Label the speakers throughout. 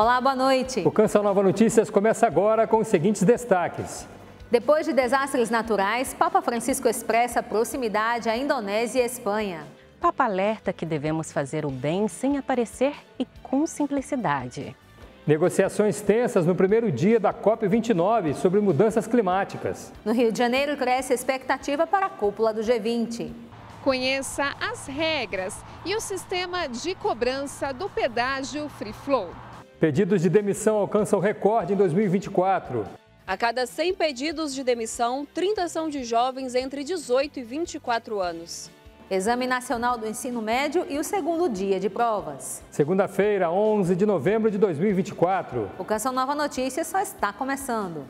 Speaker 1: Olá, boa noite. O
Speaker 2: Canção Nova Notícias começa agora com os seguintes destaques.
Speaker 1: Depois de desastres naturais, Papa Francisco expressa proximidade à Indonésia
Speaker 3: e Espanha. Papa alerta que devemos fazer o bem sem aparecer e com simplicidade.
Speaker 2: Negociações tensas no primeiro dia da COP29 sobre mudanças climáticas.
Speaker 1: No Rio de Janeiro, cresce a expectativa para a cúpula do G20.
Speaker 4: Conheça as regras e o sistema de cobrança do pedágio Free
Speaker 5: Flow.
Speaker 2: Pedidos de demissão alcançam recorde em 2024.
Speaker 5: A cada 100 pedidos de demissão, 30 são de jovens entre 18 e 24 anos. Exame Nacional do Ensino Médio e o segundo dia de provas.
Speaker 2: Segunda-feira, 11 de novembro de 2024.
Speaker 1: O Canção Nova Notícias só está começando.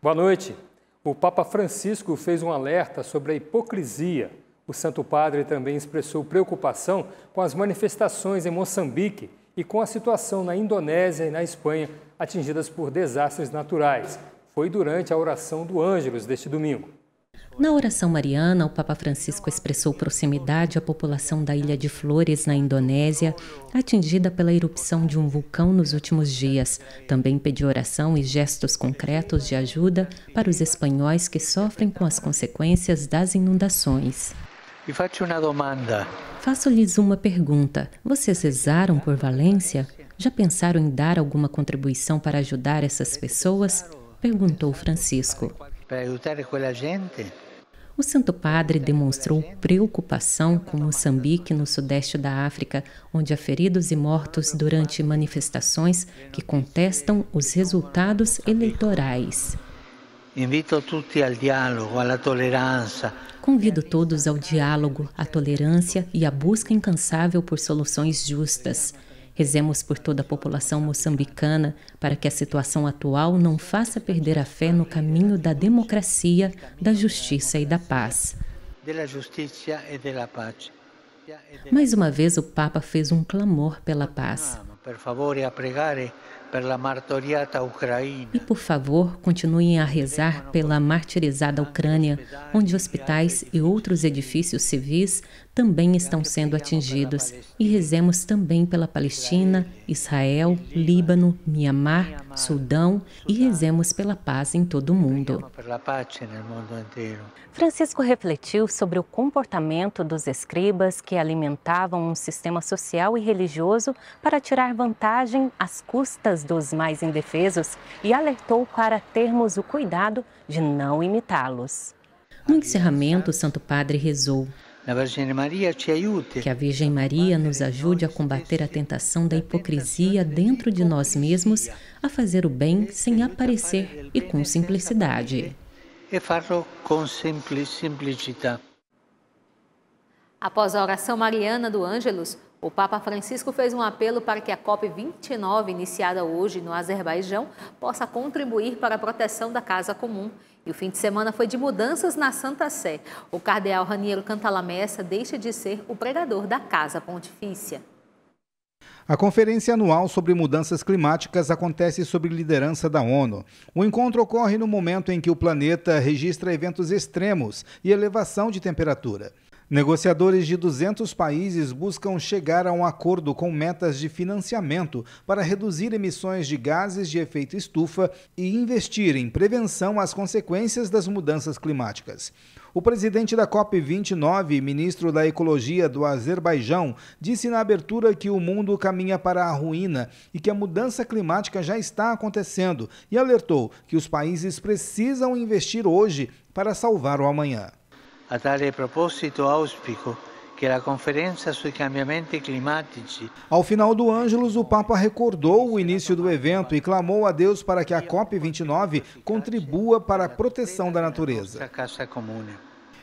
Speaker 2: Boa noite. O Papa Francisco fez um alerta sobre a hipocrisia. O Santo Padre também expressou preocupação com as manifestações em Moçambique e com a situação na Indonésia e na Espanha atingidas por desastres naturais. Foi durante a oração do Ângelus deste domingo.
Speaker 3: Na oração mariana, o Papa Francisco expressou proximidade à população da Ilha de Flores, na Indonésia, atingida pela erupção de um vulcão nos últimos dias. Também pediu oração e gestos concretos de ajuda para os espanhóis que sofrem com as consequências das inundações.
Speaker 6: E faço uma
Speaker 3: Faço-lhes uma pergunta. Vocês rezaram por Valência? Já pensaram em dar alguma contribuição para ajudar essas pessoas? Perguntou Francisco
Speaker 6: para ajudar aquela gente.
Speaker 3: O Santo Padre demonstrou preocupação com Moçambique, no sudeste da África, onde há feridos e mortos durante manifestações que contestam os resultados eleitorais.
Speaker 6: Invito tutti al alla tolleranza.
Speaker 3: Convido todos ao diálogo, à tolerância e à busca incansável por soluções justas. Rezemos por toda a população moçambicana para que a situação atual não faça perder a fé no caminho da democracia, da justiça e da paz. Mais uma vez o Papa fez um clamor pela paz. E por favor, continuem a rezar pela martirizada Ucrânia, onde hospitais e outros edifícios civis também estão sendo atingidos e rezemos também pela Palestina, Israel, Líbano, Mianmar, Sudão e rezemos pela paz em todo o mundo. Francisco refletiu sobre o comportamento dos escribas que alimentavam um sistema social e religioso para tirar vantagem às custas dos mais indefesos e alertou para termos o cuidado de não imitá-los. No encerramento, o Santo Padre rezou: que a Virgem Maria nos ajude a combater a tentação da hipocrisia dentro de nós mesmos, a fazer o bem sem aparecer e com simplicidade.
Speaker 6: E com simplicidade.
Speaker 1: Após a oração mariana do Ângelus, o Papa Francisco fez um apelo para que a COP29, iniciada hoje no Azerbaijão, possa contribuir para a proteção da casa comum e o fim de semana foi de mudanças na Santa Sé. O cardeal Raniero Cantalamessa deixa de ser o pregador da Casa Pontifícia.
Speaker 7: A Conferência Anual sobre Mudanças Climáticas acontece sob liderança da ONU. O encontro ocorre no momento em que o planeta registra eventos extremos e elevação de temperatura. Negociadores de 200 países buscam chegar a um acordo com metas de financiamento para reduzir emissões de gases de efeito estufa e investir em prevenção às consequências das mudanças climáticas. O presidente da COP29 ministro da Ecologia do Azerbaijão disse na abertura que o mundo caminha para a ruína e que a mudança climática já está acontecendo e alertou que os países precisam investir hoje para salvar o amanhã.
Speaker 6: A tale proposito auspico que a conferência sobre cambiamenti climatici.
Speaker 7: Ao final do Ângelos, o Papa recordou o início do evento e clamou a Deus para que a COP29 contribua para a proteção da natureza.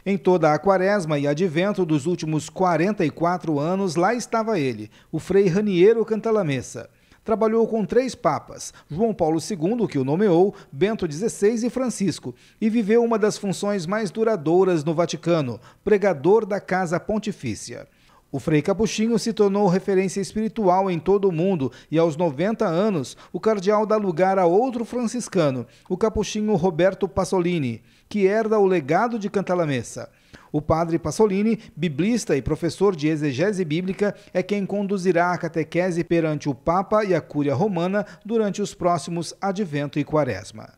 Speaker 7: Em toda a quaresma e advento dos últimos 44 anos, lá estava ele, o Frei Raniero Cantalamessa. Trabalhou com três papas, João Paulo II, que o nomeou, Bento XVI e Francisco, e viveu uma das funções mais duradouras no Vaticano, pregador da Casa Pontifícia. O Frei Capuchinho se tornou referência espiritual em todo o mundo e, aos 90 anos, o cardeal dá lugar a outro franciscano, o capuchinho Roberto Pasolini, que herda o legado de Cantalamessa. O padre Passolini, biblista e professor de exegese bíblica, é quem conduzirá a catequese perante o Papa e a Cúria Romana durante os próximos Advento e Quaresma.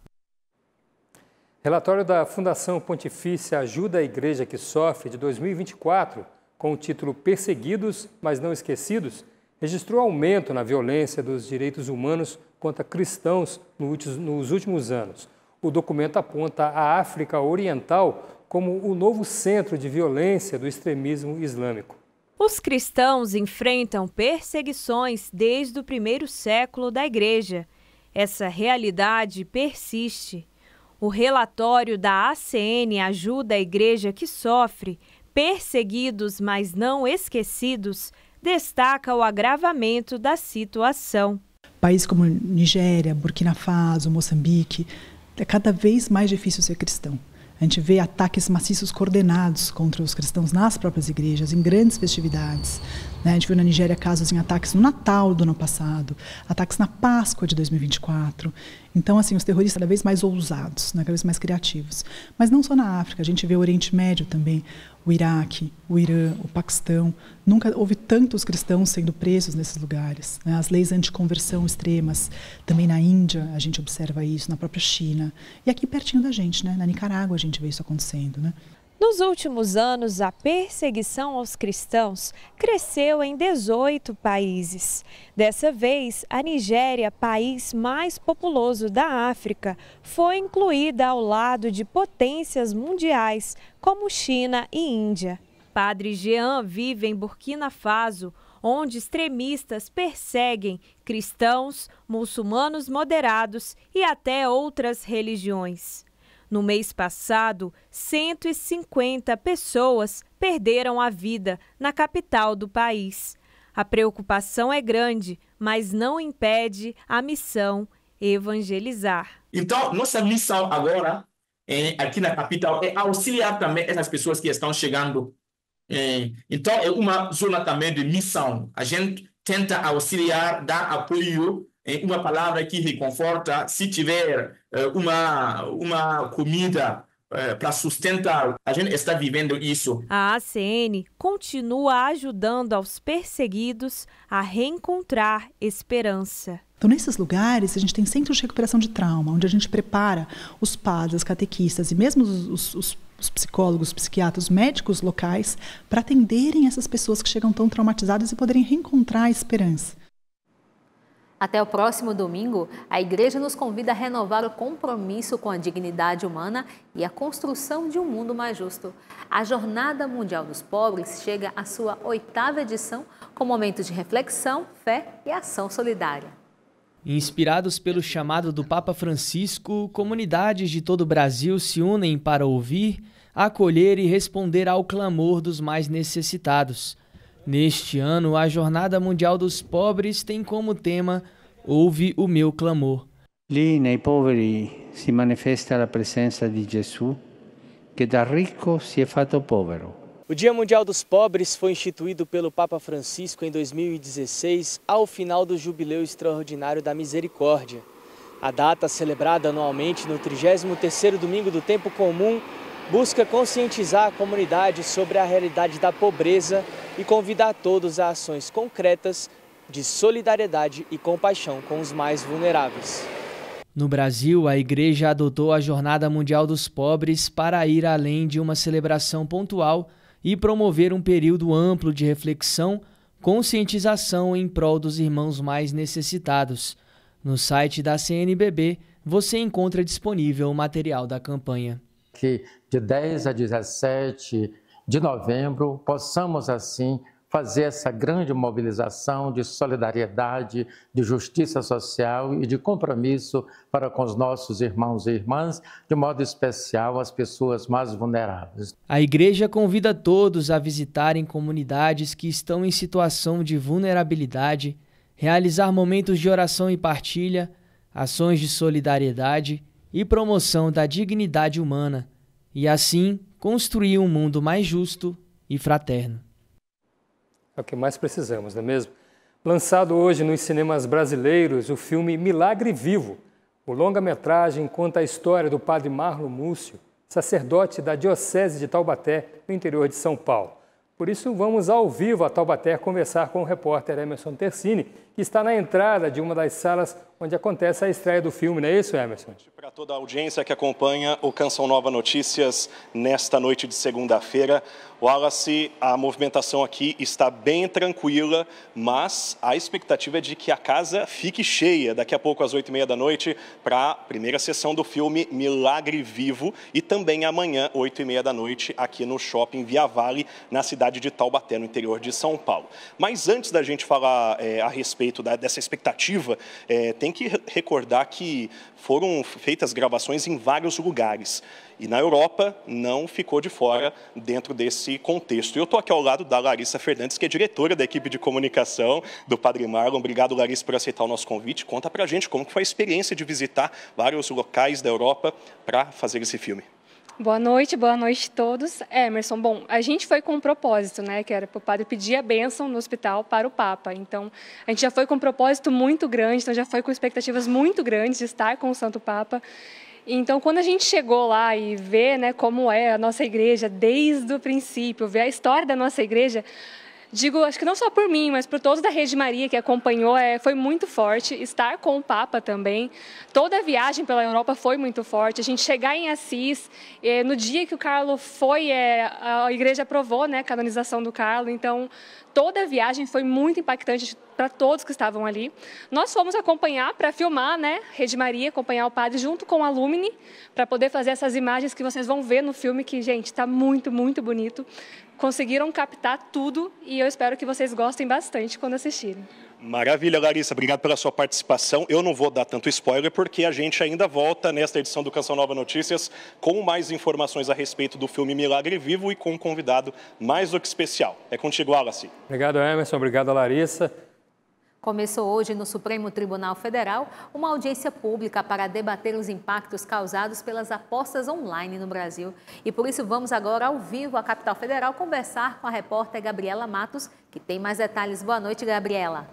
Speaker 2: Relatório da Fundação Pontifícia Ajuda a Igreja que Sofre de 2024, com o título Perseguidos, mas não esquecidos, registrou aumento na violência dos direitos humanos contra cristãos nos últimos anos. O documento aponta a África Oriental como o novo centro de violência do extremismo islâmico.
Speaker 8: Os cristãos enfrentam perseguições desde o primeiro século da Igreja. Essa realidade persiste. O relatório da ACN ajuda a Igreja que sofre, perseguidos, mas não esquecidos, destaca o agravamento da situação.
Speaker 9: Países como Nigéria, Burkina Faso, Moçambique, é cada vez mais difícil ser cristão. A gente vê ataques maciços coordenados contra os cristãos nas próprias igrejas, em grandes festividades, né? A gente viu na Nigéria casos em ataques no Natal do ano passado, ataques na Páscoa de 2024. Então, assim, os terroristas cada vez mais ousados, né? cada vez mais criativos. Mas não só na África, a gente vê o Oriente Médio também, o Iraque, o Irã, o Paquistão. Nunca houve tantos cristãos sendo presos nesses lugares. Né? As leis anticonversão extremas, também na Índia a gente observa isso, na própria China. E aqui pertinho da gente, né? na Nicarágua a gente vê isso acontecendo. Né?
Speaker 8: Nos últimos anos, a perseguição aos cristãos cresceu em 18 países. Dessa vez, a Nigéria, país mais populoso da África, foi incluída ao lado de potências mundiais como China e Índia. Padre Jean vive em Burkina Faso, onde extremistas perseguem cristãos, muçulmanos moderados e até outras religiões. No mês passado, 150 pessoas perderam a vida na capital do país. A preocupação é grande, mas não impede a missão evangelizar.
Speaker 10: Então, nossa
Speaker 11: missão agora é, aqui na capital é auxiliar também essas pessoas que estão chegando. É, então, é uma zona também de missão. A gente tenta auxiliar, dar apoio é uma palavra que reconforta, se tiver eh, uma, uma comida eh, para sustentar. A gente está vivendo isso.
Speaker 8: A ACN continua ajudando aos perseguidos a reencontrar esperança.
Speaker 9: Então, nesses lugares, a gente tem centros de recuperação de trauma, onde a gente prepara os padres, catequistas e mesmo os, os, os psicólogos, os psiquiatras, os médicos locais para atenderem essas pessoas que chegam tão traumatizadas e poderem reencontrar a esperança.
Speaker 1: Até o próximo domingo, a Igreja nos convida a renovar o compromisso com a dignidade humana e a construção de um mundo mais justo. A Jornada Mundial dos Pobres chega à sua oitava edição, com momentos de reflexão, fé e ação solidária.
Speaker 6: Inspirados pelo chamado do Papa Francisco, comunidades de todo o Brasil se unem para ouvir, acolher e responder ao clamor dos mais necessitados. Neste ano, a Jornada Mundial dos Pobres tem como tema Ouve o meu clamor. Lì nei poveri si manifesta la presenza di Gesù, che da ricco si è fatto povero. O Dia Mundial dos Pobres foi instituído pelo Papa Francisco em 2016, ao final do Jubileu Extraordinário da Misericórdia. A data, celebrada anualmente no 33º domingo do tempo comum, busca conscientizar a comunidade sobre a realidade da pobreza e convidar todos a ações concretas de solidariedade e compaixão com os mais vulneráveis. No Brasil, a igreja adotou a Jornada Mundial dos Pobres para ir além de uma celebração pontual e promover um período amplo de reflexão, conscientização em prol dos irmãos mais necessitados. No site da CNBB, você encontra disponível o material da campanha.
Speaker 2: Que de 10 a 17 de novembro, possamos assim fazer essa grande mobilização de solidariedade, de justiça social e de compromisso para com os nossos irmãos e irmãs, de modo especial as pessoas mais vulneráveis.
Speaker 6: A igreja convida todos a visitarem comunidades que estão em situação de vulnerabilidade, realizar momentos de oração e partilha, ações de solidariedade e promoção da dignidade humana e assim construir um mundo mais justo e fraterno.
Speaker 2: É o que mais precisamos, não é mesmo? Lançado hoje nos cinemas brasileiros, o filme Milagre Vivo. O longa-metragem conta a história do padre Marlon Múcio, sacerdote da Diocese de Taubaté, no interior de São Paulo. Por isso, vamos ao vivo a Taubaté conversar com o repórter Emerson Tercini, que está na entrada de uma das salas onde acontece a estreia do filme, não é isso, Emerson?
Speaker 10: Para toda a audiência que acompanha o Canção Nova Notícias nesta noite de segunda-feira, Wallace, a movimentação aqui está bem tranquila, mas a expectativa é de que a casa fique cheia daqui a pouco às oito e meia da noite para a primeira sessão do filme Milagre Vivo e também amanhã, oito e meia da noite, aqui no Shopping Via Vale, na cidade de Taubaté, no interior de São Paulo. Mas antes da gente falar é, a respeito respeito da, dessa expectativa, é, tem que recordar que foram feitas gravações em vários lugares. E na Europa não ficou de fora dentro desse contexto. Eu estou aqui ao lado da Larissa Fernandes, que é diretora da equipe de comunicação do Padre Marlon. Obrigado, Larissa, por aceitar o nosso convite. Conta para a gente como foi a experiência de visitar vários locais da Europa para fazer esse filme.
Speaker 12: Boa noite, boa noite a todos. Emerson, bom, a gente foi com um propósito, né, que era para o padre pedir a bênção no hospital para o Papa. Então, a gente já foi com um propósito muito grande, então já foi com expectativas muito grandes de estar com o Santo Papa. Então, quando a gente chegou lá e vê né, como é a nossa igreja desde o princípio, vê a história da nossa igreja, digo, acho que não só por mim, mas por todos da Rede Maria que acompanhou, é, foi muito forte. Estar com o Papa também. Toda a viagem pela Europa foi muito forte. A gente chegar em Assis, é, no dia que o Carlo foi, é, a igreja aprovou né, a canonização do Carlo. Então, toda a viagem foi muito impactante para todos que estavam ali. Nós fomos acompanhar para filmar, né, Rede Maria, acompanhar o padre junto com a Lumine, para poder fazer essas imagens que vocês vão ver no filme, que, gente, está muito, muito bonito. Conseguiram captar tudo e eu espero que vocês gostem bastante quando assistirem.
Speaker 10: Maravilha, Larissa. Obrigado pela sua participação. Eu não vou dar tanto spoiler, porque a gente ainda volta nesta edição do Canção Nova Notícias com mais informações a respeito do filme Milagre Vivo e com um convidado mais do que especial. É contigo, Wallace.
Speaker 2: Obrigado, Emerson. Obrigado, Larissa. Começou
Speaker 1: hoje no Supremo Tribunal Federal uma audiência pública para debater os impactos causados pelas apostas online no Brasil. E por isso vamos agora ao vivo à capital federal conversar com a repórter Gabriela Matos, que tem mais detalhes. Boa noite, Gabriela.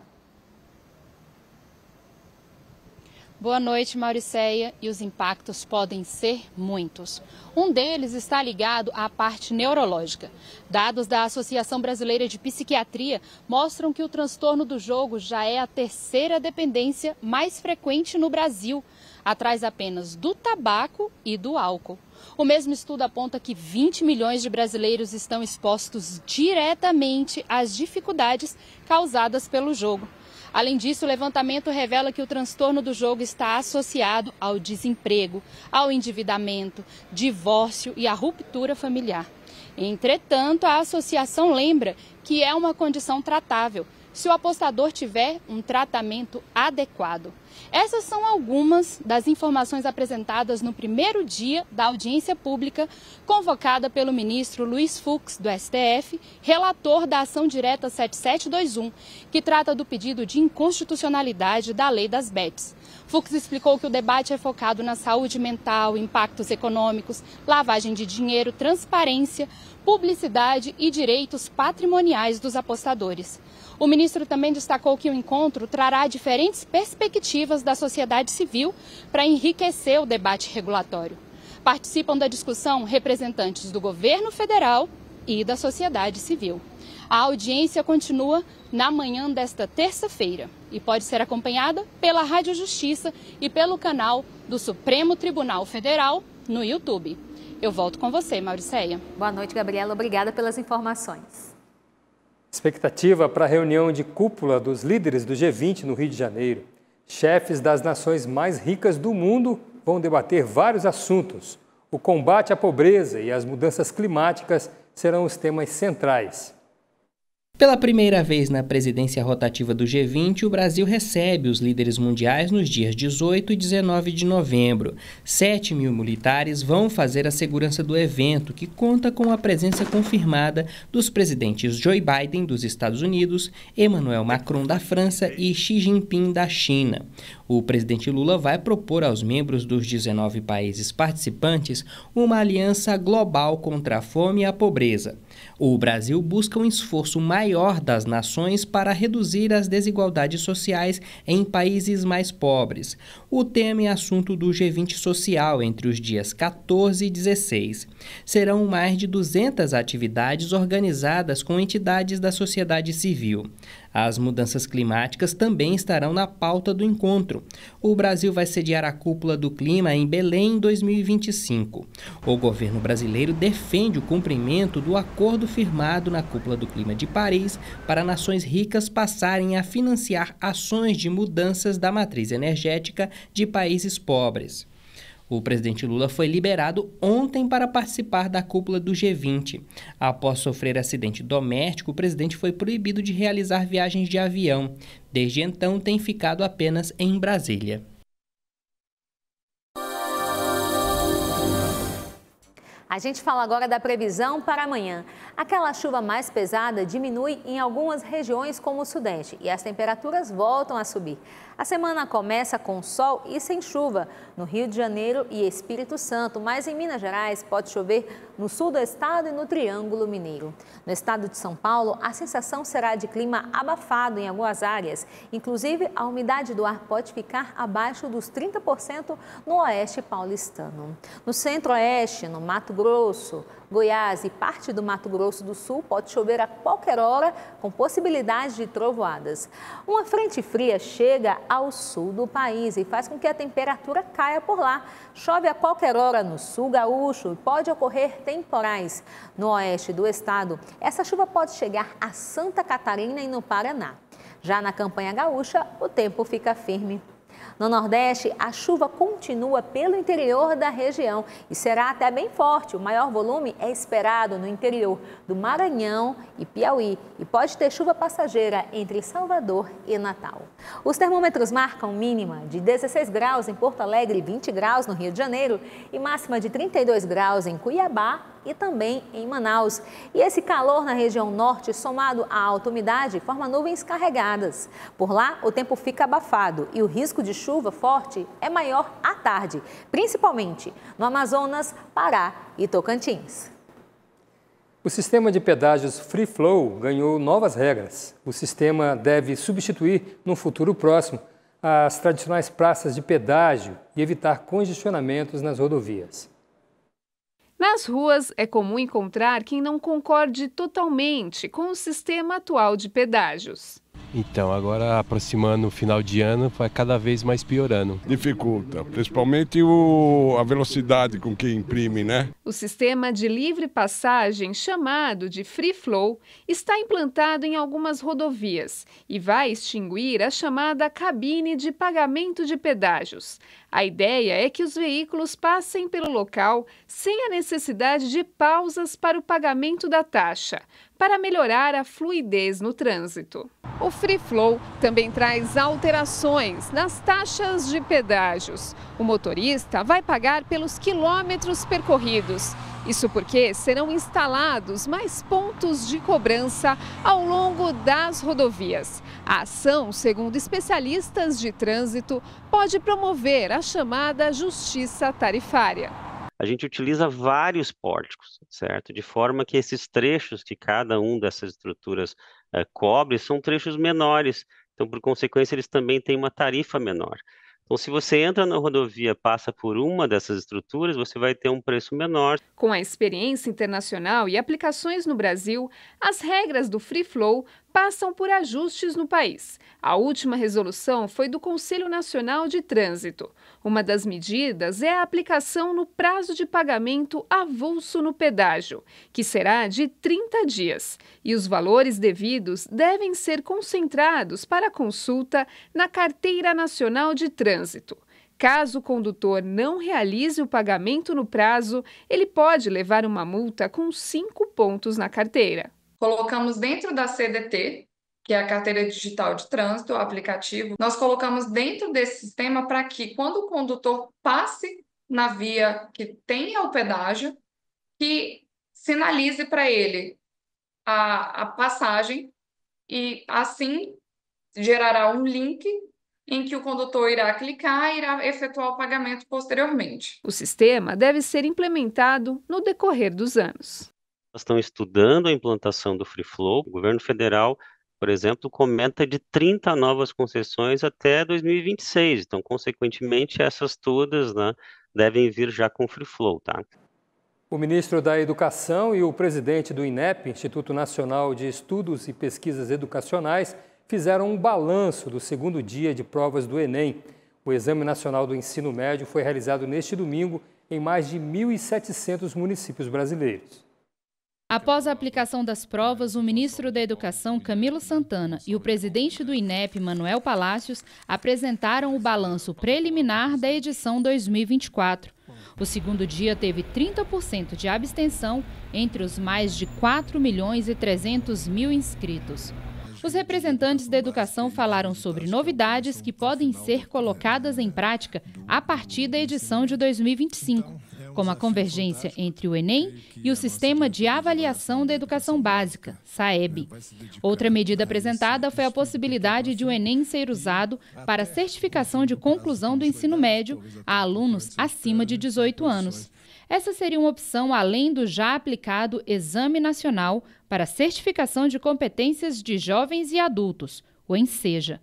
Speaker 13: Boa noite, Mauriceia. E os impactos podem ser muitos. Um deles está ligado à parte neurológica. Dados da Associação Brasileira de Psiquiatria mostram que o transtorno do jogo já é a terceira dependência mais frequente no Brasil, atrás apenas do tabaco e do álcool. O mesmo estudo aponta que 20 milhões de brasileiros estão expostos diretamente às dificuldades causadas pelo jogo. Além disso, o levantamento revela que o transtorno do jogo está associado ao desemprego, ao endividamento, divórcio e à ruptura familiar. Entretanto, a associação lembra que é uma condição tratável se o apostador tiver um tratamento adequado. Essas são algumas das informações apresentadas no primeiro dia da audiência pública convocada pelo ministro Luiz Fux, do STF, relator da ação direta 7721, que trata do pedido de inconstitucionalidade da lei das BETs. Fux explicou que o debate é focado na saúde mental, impactos econômicos, lavagem de dinheiro, transparência, publicidade e direitos patrimoniais dos apostadores. O ministro também destacou que o encontro trará diferentes perspectivas da sociedade civil para enriquecer o debate regulatório. Participam da discussão representantes do governo federal e da sociedade civil. A audiência continua na manhã desta terça-feira e pode ser acompanhada pela Rádio Justiça e pelo canal do Supremo Tribunal Federal no YouTube. Eu volto com você, Mauriceia. Boa noite, Gabriela. Obrigada pelas
Speaker 1: informações.
Speaker 2: Expectativa para a reunião de cúpula dos líderes do G20 no Rio de Janeiro. Chefes das nações mais ricas do mundo vão debater vários assuntos. O combate à pobreza e as mudanças climáticas serão os temas centrais.
Speaker 14: Pela primeira vez na presidência rotativa do G20, o Brasil recebe os líderes mundiais nos dias 18 e 19 de novembro. 7 mil militares vão fazer a segurança do evento, que conta com a presença confirmada dos presidentes Joe Biden dos Estados Unidos, Emmanuel Macron da França e Xi Jinping da China. O presidente Lula vai propor aos membros dos 19 países participantes uma aliança global contra a fome e a pobreza. O Brasil busca um esforço maior das nações para reduzir as desigualdades sociais em países mais pobres. O tema é assunto do G20 Social entre os dias 14 e 16. Serão mais de 200 atividades organizadas com entidades da sociedade civil. As mudanças climáticas também estarão na pauta do encontro. O Brasil vai sediar a cúpula do clima em Belém em 2025. O governo brasileiro defende o cumprimento do acordo firmado na cúpula do clima de Paris para nações ricas passarem a financiar ações de mudanças da matriz energética de países pobres. O presidente Lula foi liberado ontem para participar da cúpula do G20. Após sofrer acidente doméstico, o presidente foi proibido de realizar viagens de avião. Desde então, tem ficado apenas em Brasília.
Speaker 1: A gente fala agora da previsão para amanhã. Aquela chuva mais pesada diminui em algumas regiões, como o Sudeste, e as temperaturas voltam a subir. A semana começa com sol e sem chuva no Rio de Janeiro e Espírito Santo, mas em Minas Gerais pode chover no sul do estado e no Triângulo Mineiro. No estado de São Paulo, a sensação será de clima abafado em algumas áreas. Inclusive, a umidade do ar pode ficar abaixo dos 30% no oeste paulistano. No centro-oeste, no Mato Grosso, Goiás e parte do Mato Grosso do Sul pode chover a qualquer hora, com possibilidade de trovoadas. Uma frente fria chega ao sul do país e faz com que a temperatura caia por lá. Chove a qualquer hora no sul gaúcho e pode ocorrer temporais. No oeste do estado, essa chuva pode chegar a Santa Catarina e no Paraná. Já na campanha gaúcha, o tempo fica firme no Nordeste, a chuva continua pelo interior da região e será até bem forte. O maior volume é esperado no interior do Maranhão e Piauí e pode ter chuva passageira entre Salvador e Natal. Os termômetros marcam mínima de 16 graus em Porto Alegre, 20 graus no Rio de Janeiro e máxima de 32 graus em Cuiabá e também em Manaus. E esse calor na região norte, somado à alta umidade, forma nuvens carregadas. Por lá, o tempo fica abafado e o risco de chuva forte é maior à tarde, principalmente no Amazonas, Pará e Tocantins.
Speaker 2: O sistema de pedágios Free Flow ganhou novas regras. O sistema deve substituir, no futuro próximo, as tradicionais praças de pedágio e evitar congestionamentos nas rodovias.
Speaker 4: Nas ruas é comum encontrar quem não concorde totalmente com o sistema atual de pedágios.
Speaker 2: Então, agora aproximando o final
Speaker 14: de ano, vai cada vez mais piorando. Dificulta, principalmente o, a velocidade
Speaker 15: com que imprime, né?
Speaker 4: O sistema de livre passagem, chamado de Free Flow, está implantado em algumas rodovias e vai extinguir a chamada cabine de pagamento de pedágios. A ideia é que os veículos passem pelo local sem a necessidade de pausas para o pagamento da taxa para melhorar a fluidez no trânsito. O Free Flow também traz alterações nas taxas de pedágios. O motorista vai pagar pelos quilômetros percorridos. Isso porque serão instalados mais pontos de cobrança ao longo das rodovias. A ação, segundo especialistas de trânsito, pode promover a chamada justiça tarifária
Speaker 11: a gente utiliza vários pórticos, certo? De forma que esses trechos que cada um dessas estruturas é, cobre são trechos menores, então, por consequência, eles também têm uma tarifa menor. Então, se você entra na rodovia, passa por uma dessas estruturas, você vai ter um preço menor.
Speaker 4: Com a experiência internacional e aplicações no Brasil, as regras do Free Flow passam por ajustes no país. A última resolução foi do Conselho Nacional de Trânsito. Uma das medidas é a aplicação no prazo de pagamento avulso no pedágio, que será de 30 dias, e os valores devidos devem ser concentrados para consulta na Carteira Nacional de Trânsito. Caso o condutor não realize o pagamento no prazo, ele pode levar uma multa com 5 pontos na carteira colocamos dentro da CDT, que é a carteira digital de trânsito, o aplicativo, nós colocamos dentro desse sistema para que quando o condutor passe na via que tem o pedágio, que sinalize para ele a, a passagem e assim gerará um link em que o condutor irá clicar e irá efetuar o pagamento posteriormente. O sistema deve ser implementado no decorrer dos anos
Speaker 11: estão estudando a implantação do Free Flow. O governo federal, por exemplo, comenta de 30 novas concessões até 2026. Então, consequentemente, essas todas né, devem vir já com Free Flow. Tá?
Speaker 2: O ministro da Educação e o presidente do INEP, Instituto Nacional de Estudos e Pesquisas Educacionais, fizeram um balanço do segundo dia de provas do Enem. O Exame Nacional do Ensino Médio foi realizado neste domingo em mais de 1.700 municípios brasileiros.
Speaker 13: Após a aplicação das provas, o ministro da Educação, Camilo Santana, e o presidente do INEP, Manuel Palácios, apresentaram o balanço preliminar da edição 2024. O segundo dia teve 30% de abstenção entre os mais de 4 milhões e 300 mil inscritos. Os representantes da educação falaram sobre novidades que podem ser colocadas em prática a partir da edição de 2025 como a convergência entre o Enem e o Sistema de Avaliação da Educação Básica, SAEB. Outra medida apresentada foi a possibilidade de o Enem ser usado para certificação de conclusão do ensino médio a alunos acima de 18 anos. Essa seria uma opção além do já aplicado Exame Nacional para Certificação de Competências de Jovens e Adultos, o ENSEJA.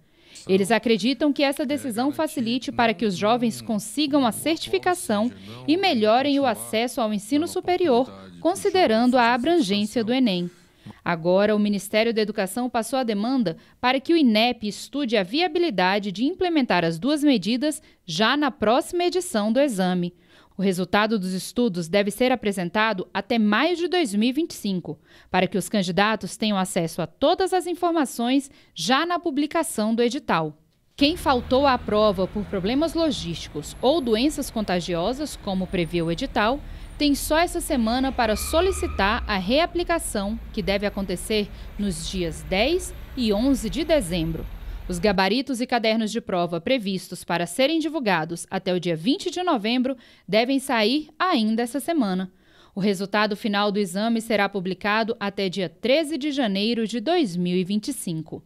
Speaker 13: Eles acreditam que essa decisão facilite para que os jovens consigam a certificação e melhorem o acesso ao ensino superior, considerando a abrangência do Enem. Agora, o Ministério da Educação passou a demanda para que o INEP estude a viabilidade de implementar as duas medidas já na próxima edição do exame. O resultado dos estudos deve ser apresentado até maio de 2025, para que os candidatos tenham acesso a todas as informações já na publicação do edital. Quem faltou à prova por problemas logísticos ou doenças contagiosas, como prevê o edital, tem só essa semana para solicitar a reaplicação, que deve acontecer nos dias 10 e 11 de dezembro. Os gabaritos e cadernos de prova previstos para serem divulgados até o dia 20 de novembro devem sair ainda essa semana. O resultado final do exame será publicado até dia 13 de janeiro de 2025.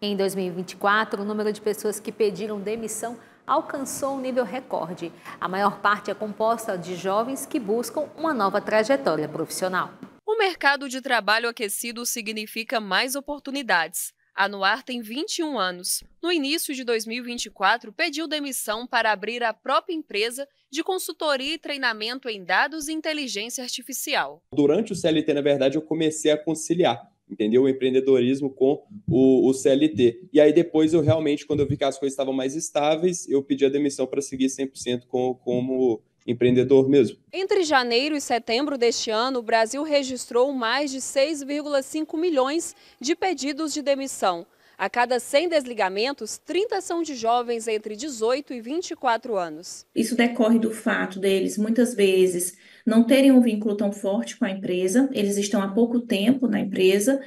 Speaker 1: Em 2024, o número de pessoas que pediram demissão alcançou um nível recorde. A maior parte é composta de jovens que buscam uma nova trajetória profissional.
Speaker 5: O mercado de trabalho aquecido significa mais oportunidades Anuar tem 21 anos. No início de 2024, pediu demissão para abrir a própria empresa de consultoria e treinamento em dados e inteligência artificial.
Speaker 11: Durante o CLT, na verdade, eu comecei a conciliar entendeu? O empreendedorismo com o, o, CLT. E aí depois eu realmente, quando eu vi que as coisas estavam mais estáveis, eu pedi a demissão para seguir 100% com, como empreendedor mesmo.
Speaker 5: Entre janeiro e setembro deste ano, o Brasil registrou mais de 6,5 milhões de pedidos de demissão. A cada 100 desligamentos, 30 são de jovens entre 18 e 24 anos.
Speaker 3: Isso decorre do fato deles, muitas vezes, não terem um vínculo tão forte com a empresa, eles estão há pouco tempo na empresa,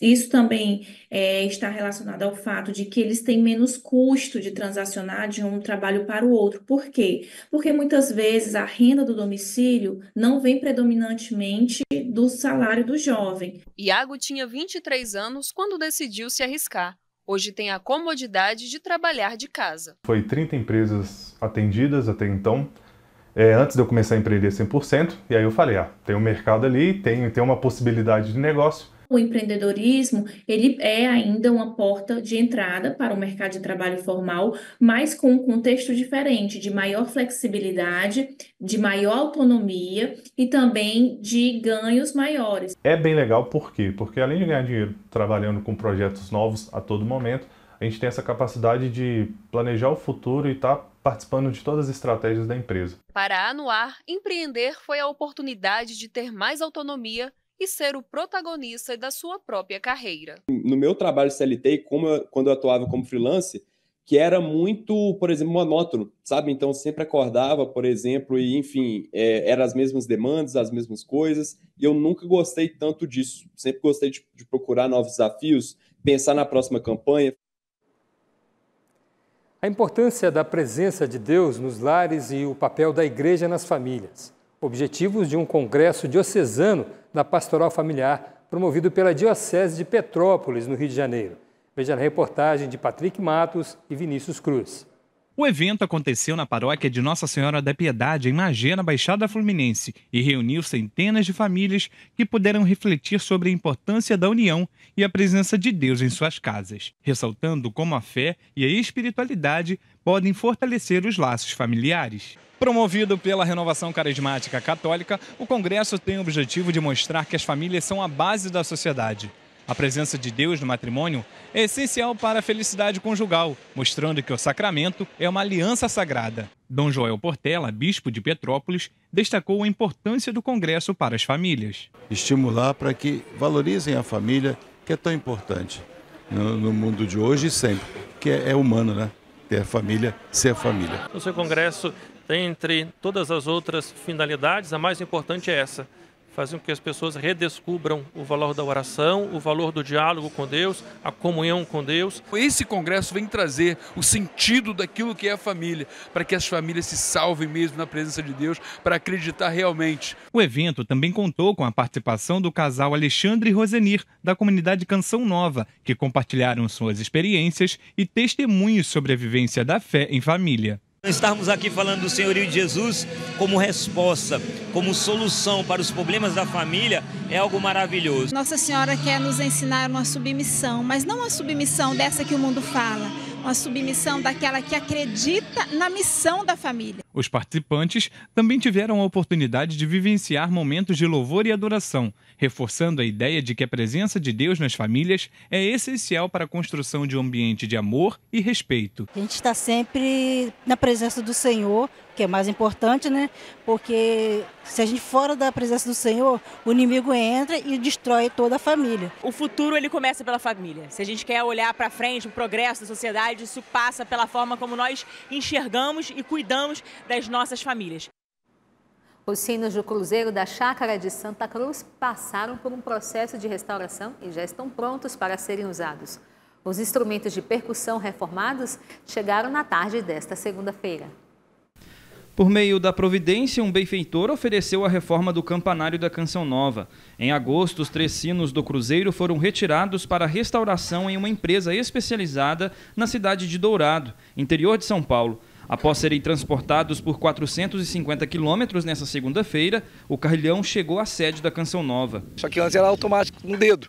Speaker 3: isso também é, está relacionado ao fato de que eles têm menos custo de transacionar de um trabalho para o outro. Por quê? Porque muitas vezes a renda do domicílio não vem predominantemente do salário do jovem.
Speaker 5: Iago tinha 23 anos quando decidiu se arriscar. Hoje tem a comodidade de trabalhar de casa.
Speaker 10: Foi 30 empresas atendidas até então. É, antes de eu começar a empreender 100%, e aí eu falei, ah, tem um mercado ali, tem, tem uma possibilidade de negócio,
Speaker 3: o empreendedorismo ele é ainda uma porta de entrada para o mercado de trabalho formal, mas com um contexto diferente, de maior flexibilidade, de maior autonomia e também de ganhos maiores.
Speaker 10: É bem legal por quê? Porque além de ganhar dinheiro trabalhando com projetos novos a todo momento, a gente tem essa capacidade de planejar o futuro e estar tá participando de todas as estratégias da empresa.
Speaker 5: Para a Anuar, empreender foi a oportunidade de ter mais autonomia e ser o protagonista da sua própria carreira.
Speaker 11: No meu trabalho CLT, como eu, quando eu atuava como freelance, que era muito, por exemplo, monótono, sabe? Então sempre acordava, por exemplo, e enfim, é, eram as mesmas demandas, as mesmas coisas, e eu nunca gostei tanto disso. Sempre gostei de, de procurar novos desafios, pensar na próxima campanha.
Speaker 2: A importância da presença de Deus nos lares e o papel da igreja nas famílias. Objetivos de um congresso diocesano da Pastoral Familiar, promovido pela Diocese de Petrópolis, no Rio de Janeiro. Veja a reportagem de Patrick Matos e Vinícius Cruz.
Speaker 16: O evento aconteceu na paróquia de Nossa Senhora da Piedade, em Magé, na Baixada Fluminense, e reuniu centenas de famílias que puderam refletir sobre a importância da união e a presença de Deus em suas casas, ressaltando como a fé e a espiritualidade podem fortalecer os laços familiares. Promovido pela renovação carismática católica, o Congresso tem o objetivo de mostrar que as famílias são a base da sociedade. A presença de Deus no matrimônio é essencial para a felicidade conjugal, mostrando que o sacramento é uma aliança sagrada. Dom Joel Portela, bispo de Petrópolis, destacou a importância do Congresso para as famílias.
Speaker 15: Estimular para que valorizem a família, que é tão importante no, mundo de hoje e sempre, que é, é humano, né? ter família, ser família.
Speaker 10: O seu congresso tem entre todas as outras finalidades, a mais importante é essa, fazem com que as pessoas redescubram o valor da oração, o valor do diálogo com Deus, a comunhão com Deus. Esse congresso vem trazer
Speaker 16: o sentido daquilo que é a família, para que as famílias se salvem mesmo na presença de Deus, para acreditar realmente. O evento também contou com a participação do casal Alexandre e Rosenir, da comunidade Canção Nova, que compartilharam suas experiências e testemunhos sobre a vivência da fé em família.
Speaker 11: Estarmos aqui falando do Senhorio de Jesus como resposta, como solução para os problemas da família é algo maravilhoso.
Speaker 4: Nossa Senhora quer nos ensinar uma submissão, mas não uma submissão dessa que o mundo fala, uma submissão daquela que acredita na missão da família.
Speaker 16: Os participantes também tiveram a oportunidade de vivenciar momentos de louvor e adoração, reforçando a ideia de que a presença de Deus nas famílias é essencial para a construção de um ambiente de amor e respeito.
Speaker 9: A gente está sempre na presença do Senhor, que é mais importante, né? Porque se a gente fora da presença do Senhor, o inimigo entra e destrói toda a família.
Speaker 3: O futuro ele começa pela família. Se a gente quer olhar para frente, o progresso da sociedade, isso passa pela forma como nós enxergamos e cuidamos das nossas famílias.
Speaker 1: Os sinos do Cruzeiro da Chácara de Santa Cruz passaram por um processo de restauração e já estão prontos para serem usados. Os instrumentos de percussão reformados chegaram na tarde desta segunda-feira.
Speaker 11: Por meio da providência, um benfeitor ofereceu a reforma do campanário da Canção Nova. Em agosto, os três sinos do Cruzeiro foram retirados para restauração em uma empresa especializada na cidade de Dourado, interior de São Paulo. Após serem transportados por 450 quilômetros nessa segunda-feira, o carrilhão chegou à sede da Canção Nova.
Speaker 7: Só que antes era automático, um dedo.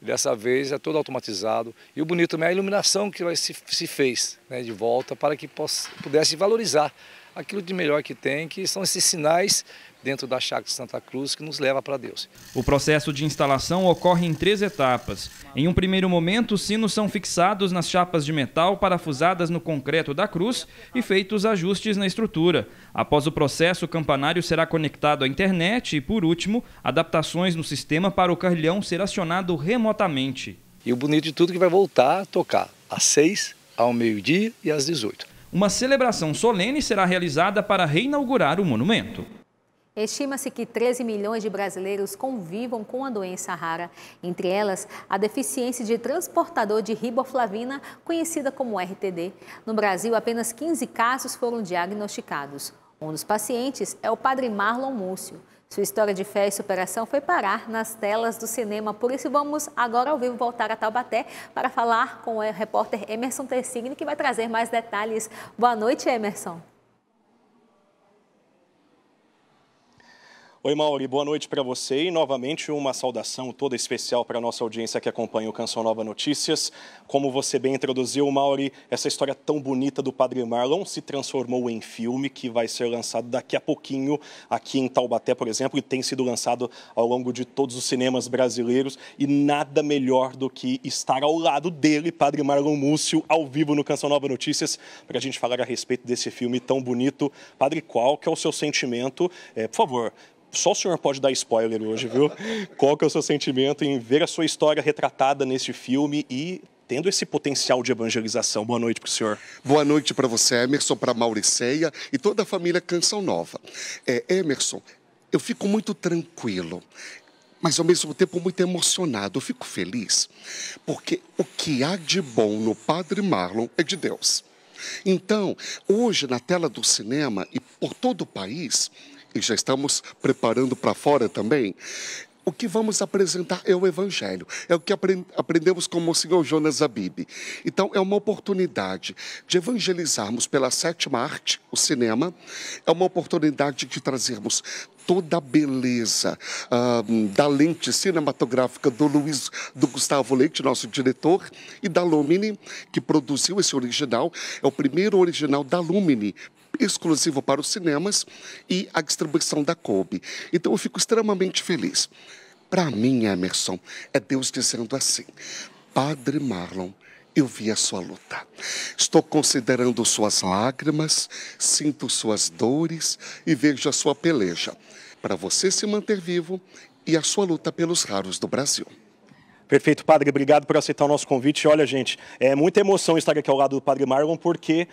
Speaker 7: Dessa vez é todo automatizado. E o bonito também é a iluminação que se, se fez né, de volta para que pudesse valorizar aquilo de melhor que tem, que são esses sinais dentro da chácara de Santa Cruz que nos leva para Deus.
Speaker 11: O processo de instalação ocorre em três etapas. Em um primeiro momento, os sinos são fixados nas chapas de metal parafusadas no concreto da cruz e feitos ajustes na estrutura. Após o processo, o campanário será conectado à internet e, por último, adaptações no sistema para o carrilhão ser acionado remotamente.
Speaker 6: E o bonito de tudo é que vai voltar a tocar às seis, ao
Speaker 11: meio-dia e às 18. Uma celebração solene será realizada para reinaugurar o monumento.
Speaker 1: Estima-se que 13 milhões de brasileiros convivam com a doença rara, entre elas a deficiência de transportador de riboflavina, conhecida como RTD. No Brasil, apenas 15 casos foram diagnosticados. Um dos pacientes é o padre Marlon Múcio. Sua história de fé e superação foi parar nas telas do cinema. Por isso, vamos agora ao vivo voltar a Taubaté para falar com o repórter Emerson Tersigni, que vai trazer mais detalhes. Boa noite, Emerson.
Speaker 10: Oi, Mauri, boa noite para você e novamente uma saudação toda especial para a nossa audiência que acompanha o Canção Nova Notícias. Como você bem introduziu, Mauri, essa história tão bonita do Padre Marlon se transformou em filme que vai ser lançado daqui a pouquinho aqui em Taubaté, por exemplo, e tem sido lançado ao longo de todos os cinemas brasileiros. E nada melhor do que estar ao lado dele, Padre Marlon Múcio, ao vivo no Canção Nova Notícias, para a gente falar a respeito desse filme tão bonito. Padre, qual que é o seu sentimento? É, por favor, só o senhor pode dar spoiler hoje, viu? Qual que é o seu sentimento em ver a sua história retratada nesse filme e tendo esse potencial de evangelização. Boa noite para o
Speaker 15: senhor. Boa noite para você, Emerson, para Mauriceia e toda a família Canção Nova. É, Emerson, eu fico muito tranquilo, mas ao mesmo tempo muito emocionado. Eu fico feliz, porque o que há de bom no Padre Marlon é de Deus. Então, hoje na tela do cinema e por todo o país, e já estamos preparando para fora também, o que vamos apresentar é o Evangelho, é o que aprendemos com o senhor Jonas Abib. Então, é uma oportunidade de evangelizarmos pela sétima arte, o cinema, é uma oportunidade de trazermos toda a beleza uh, da lente cinematográfica do Luiz, do Gustavo Leite, nosso diretor, e da Lumine, que produziu esse original. É o primeiro original da Lumine, exclusivo para os cinemas e a distribuição da Kobe. Então eu fico extremamente feliz. Para mim, Emerson, é Deus dizendo assim: Padre Marlon, eu vi a sua luta. Estou considerando suas lágrimas, sinto suas dores e vejo a sua peleja para você se manter vivo e a sua luta pelos raros do Brasil.
Speaker 10: Perfeito, padre. Obrigado por aceitar o nosso convite. Olha, gente, é muita emoção estar aqui ao lado do padre Marlon, porque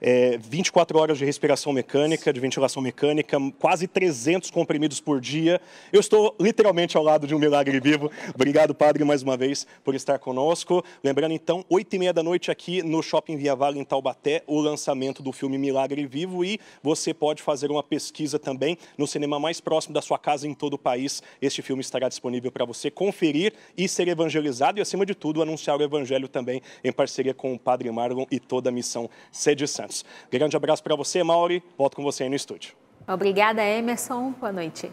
Speaker 10: é, 24 horas de respiração mecânica, de ventilação mecânica, quase 300 comprimidos por dia. Eu estou literalmente ao lado de um milagre vivo. Obrigado, padre, mais uma vez por estar conosco. Lembrando, então, 8 e meia da noite aqui no Shopping Via Vale, em Taubaté, o lançamento do filme Milagre Vivo. E você pode fazer uma pesquisa também no cinema mais próximo da sua casa em todo o país. Este filme estará disponível para você conferir e ser evangelizado e, acima de tudo, anunciar o evangelho também em parceria com o Padre Marlon e toda a missão Sede Santa. Santos. Grande abraço para você, Mauri. Volto com você aí no estúdio.
Speaker 1: Obrigada, Emerson. Boa noite.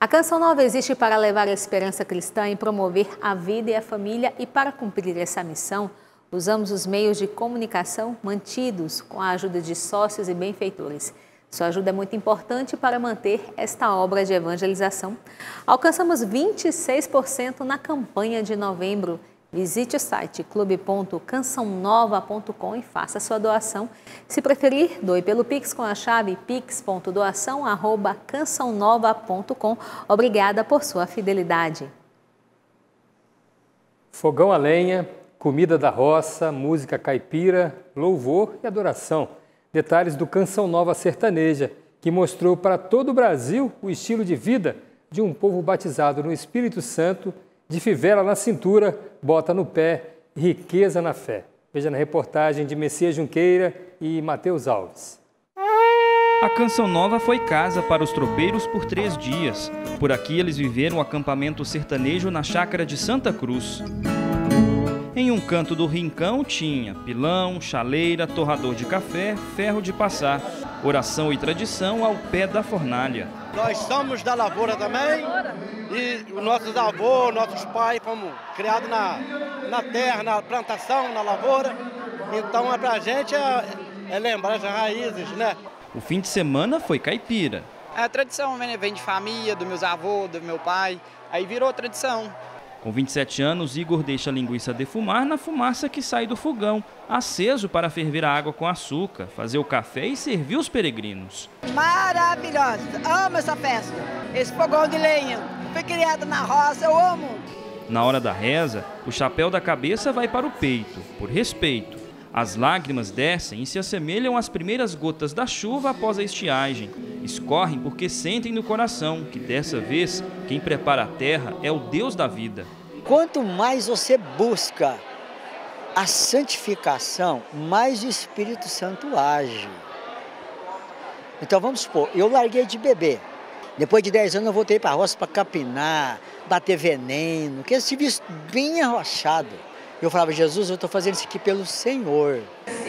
Speaker 1: A Canção Nova existe para levar a esperança cristã e promover a vida e a família, e para cumprir essa missão, usamos os meios de comunicação mantidos com a ajuda de sócios e benfeitores. Sua ajuda é muito importante para manter esta obra de evangelização. Alcançamos 26% na campanha de novembro Visite o site clube.cançãonova.com e faça sua doação. Se preferir, doe pelo Pix com a chave pix.doação@cançãonova.com. Obrigada por sua fidelidade.
Speaker 2: Fogão a lenha, comida da roça, música caipira, louvor e adoração. Detalhes do Canção Nova Sertaneja, que mostrou para todo o Brasil o estilo de vida de um povo batizado no Espírito Santo de fivela na cintura, bota no pé, riqueza na fé. Veja na reportagem de Messias Junqueira e Matheus Alves.
Speaker 11: A Canção Nova foi casa para os tropeiros por três dias. Por aqui eles viveram o um acampamento sertanejo na chácara de Santa Cruz. Em um canto do rincão tinha pilão, chaleira, torrador de café, ferro de passar, oração e tradição ao pé da fornalha.
Speaker 7: Nós somos da lavoura também e nossos avôs, nossos pais fomos criados na, na terra, na plantação, na lavoura. Então é pra gente é, é lembrar as raízes, né?
Speaker 11: O fim de semana foi caipira.
Speaker 14: É a tradição né? vem de família, dos meus avôs, do meu pai, aí virou tradição.
Speaker 11: Com 27 anos, Igor deixa a linguiça defumar na fumaça que sai do fogão, aceso para ferver a água com açúcar, fazer o café e servir os peregrinos.
Speaker 8: Maravilhosa! Amo essa festa, esse fogão de lenha. Fui criado na
Speaker 9: roça, eu amo.
Speaker 11: Na hora da reza, o chapéu da cabeça vai para o peito, por respeito. As lágrimas descem e se assemelham às primeiras gotas da chuva após a estiagem. Escorrem porque sentem no coração que dessa vez quem prepara a terra
Speaker 6: é o Deus da vida. Quanto mais você busca a santificação, mais o Espírito Santo age. Então vamos supor, eu larguei de beber. Depois de 10 anos eu voltei para a roça para capinar, bater veneno, que é esse serviço bem arrochado. Eu falava, Jesus, eu estou fazendo isso aqui pelo Senhor.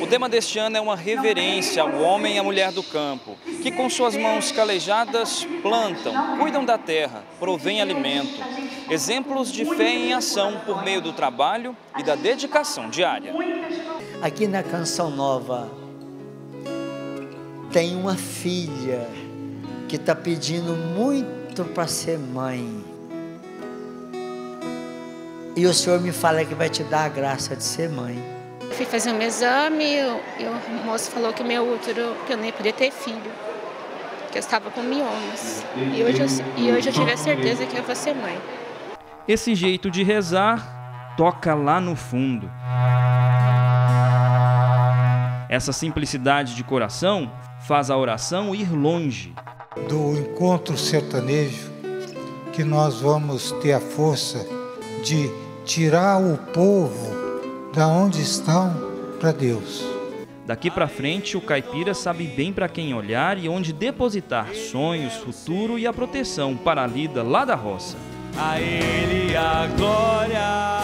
Speaker 11: O tema deste ano é uma reverência ao homem e à mulher do campo, que com suas mãos calejadas plantam, cuidam da terra, provêm alimento. Exemplos de fé em ação por meio do trabalho e da dedicação diária.
Speaker 6: Aqui na Canção Nova tem uma filha que está pedindo muito para ser mãe. E o Senhor me fala que vai te dar a graça de ser mãe.
Speaker 13: Eu fui fazer um exame e o moço falou que meu útero, que eu nem podia ter filho, que eu estava com miomas. E hoje eu, e hoje eu tive a certeza que eu vou ser mãe.
Speaker 11: Esse jeito de rezar toca lá no fundo. Essa simplicidade de coração faz a oração
Speaker 2: ir longe. Do encontro sertanejo que nós vamos ter a força de tirar o povo da onde estão para Deus.
Speaker 11: Daqui para frente, o caipira sabe bem para quem olhar e onde depositar sonhos, futuro e a proteção para a lida lá da roça. A
Speaker 2: ele a glória.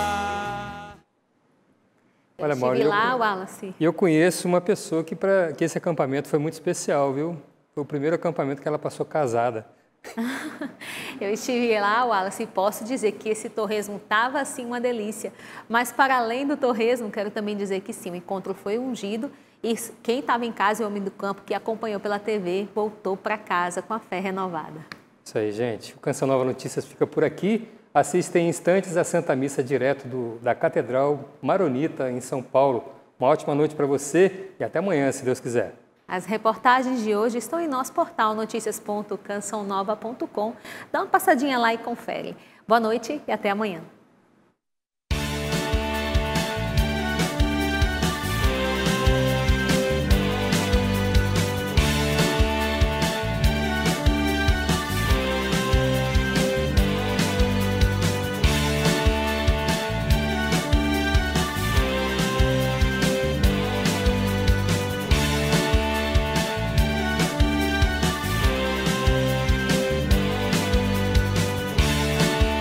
Speaker 2: Olha, Mauro, eu, lá, Wallace. eu conheço uma pessoa que para que esse acampamento foi muito especial, viu? Foi o primeiro acampamento que ela passou casada.
Speaker 1: Eu estive lá, Wallace, e posso dizer que esse torresmo estava assim uma delícia. Mas para além do torresmo, quero também dizer que sim, o encontro foi ungido e quem estava em casa, o homem do campo que acompanhou pela TV, voltou para casa com a fé renovada.
Speaker 2: Isso aí, gente. O Canção Nova Notícias fica por aqui. Assistem em instantes a Santa Missa direto do, da Catedral Maronita, em São Paulo. Uma ótima noite para você e até amanhã, se Deus quiser.
Speaker 1: As reportagens de hoje estão em nosso portal noticias.cançãonova.com. Dá uma passadinha lá e confere. Boa noite e até amanhã.